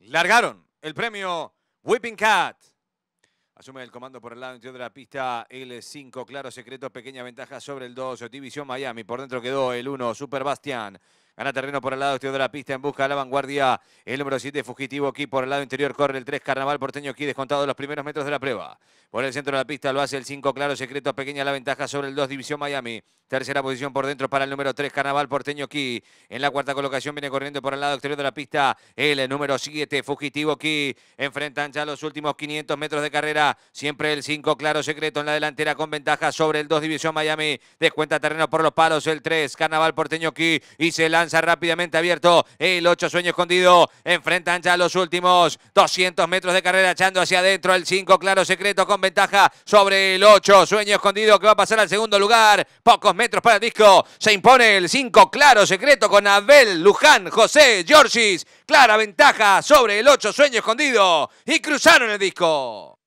largaron el premio Whipping Cat. Asume el comando por el lado interior de la pista el 5 claro secreto, pequeña ventaja sobre el 2, División Miami, por dentro quedó el 1, Super bastian Gana terreno por el lado exterior de la pista en busca de la vanguardia. El número 7, Fugitivo aquí por el lado interior corre el 3, Carnaval Porteño aquí descontado los primeros metros de la prueba. Por el centro de la pista lo hace el 5, Claro Secreto, pequeña la ventaja sobre el 2, División Miami. Tercera posición por dentro para el número 3, Carnaval Porteño aquí En la cuarta colocación viene corriendo por el lado exterior de la pista el número 7, Fugitivo Ki. Enfrentan ya los últimos 500 metros de carrera. Siempre el 5, claro secreto en la delantera con ventaja sobre el 2, División Miami. Descuenta terreno por los palos el 3, Carnaval Porteño aquí Y se lanza rápidamente abierto el 8, Sueño Escondido. Enfrentan ya los últimos 200 metros de carrera, echando hacia adentro el 5, claro secreto con ventaja sobre el 8, Sueño Escondido que va a pasar al segundo lugar. Pocos metros para el disco. Se impone el 5, claro, secreto con Abel, Luján, José, Georgis Clara ventaja sobre el 8, sueño escondido. Y cruzaron el disco.